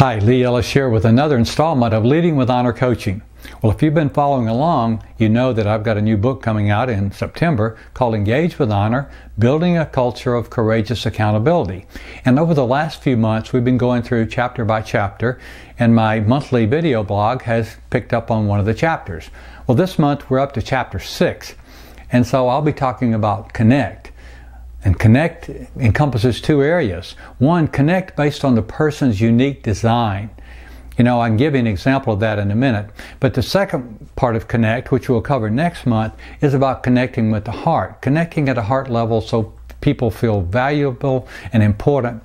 Hi, Lee Ellis here with another installment of Leading with Honor Coaching. Well, if you've been following along, you know that I've got a new book coming out in September called Engage with Honor Building a Culture of Courageous Accountability. And over the last few months, we've been going through chapter by chapter, and my monthly video blog has picked up on one of the chapters. Well, this month we're up to chapter six, and so I'll be talking about Connect. And connect encompasses two areas. One, connect based on the person's unique design. You know, I can give you an example of that in a minute. But the second part of connect, which we'll cover next month, is about connecting with the heart, connecting at a heart level so people feel valuable and important.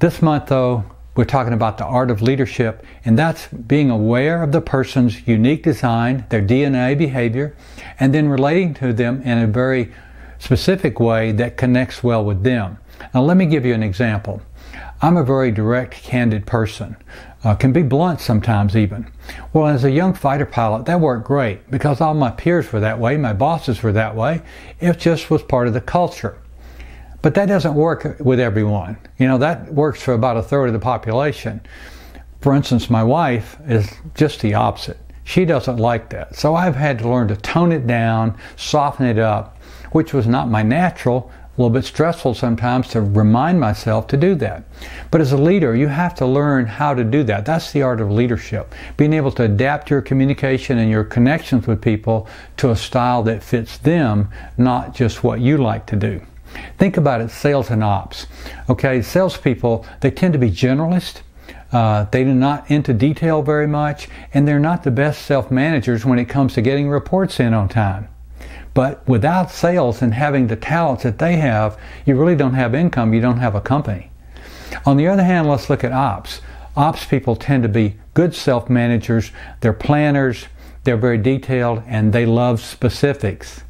This month, though, we're talking about the art of leadership, and that's being aware of the person's unique design, their DNA behavior, and then relating to them in a very specific way that connects well with them. Now, let me give you an example. I'm a very direct, candid person, uh, can be blunt sometimes even. Well, as a young fighter pilot, that worked great because all my peers were that way, my bosses were that way. It just was part of the culture. But that doesn't work with everyone. You know, that works for about a third of the population. For instance, my wife is just the opposite. She doesn't like that. So I've had to learn to tone it down, soften it up, which was not my natural, a little bit stressful sometimes to remind myself to do that. But as a leader, you have to learn how to do that. That's the art of leadership. Being able to adapt your communication and your connections with people to a style that fits them, not just what you like to do. Think about it sales and ops. Okay, salespeople, they tend to be generalists uh, they are not into detail very much, and they're not the best self managers when it comes to getting reports in on time. But without sales and having the talents that they have, you really don't have income, you don't have a company. On the other hand, let's look at ops. Ops people tend to be good self managers, they're planners, they're very detailed, and they love specifics.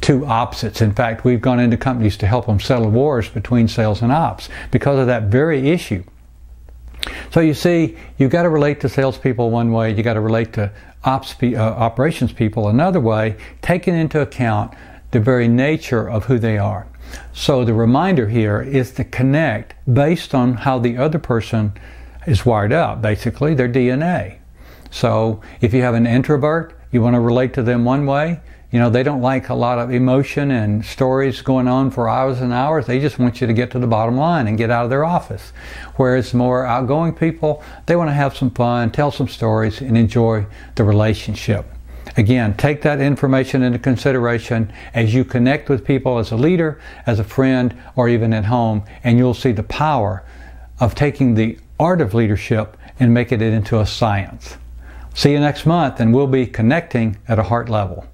Two opposites. In fact, we've gone into companies to help them settle wars between sales and ops because of that very issue. So you see, you've got to relate to salespeople one way, you've got to relate to ops, uh, operations people another way, taking into account the very nature of who they are. So the reminder here is to connect based on how the other person is wired up, basically, their DNA. So if you have an introvert, you want to relate to them one way, you know, they don't like a lot of emotion and stories going on for hours and hours. They just want you to get to the bottom line and get out of their office. Whereas more outgoing people, they want to have some fun, tell some stories, and enjoy the relationship. Again, take that information into consideration as you connect with people as a leader, as a friend, or even at home, and you'll see the power of taking the art of leadership and making it into a science. See you next month, and we'll be connecting at a heart level.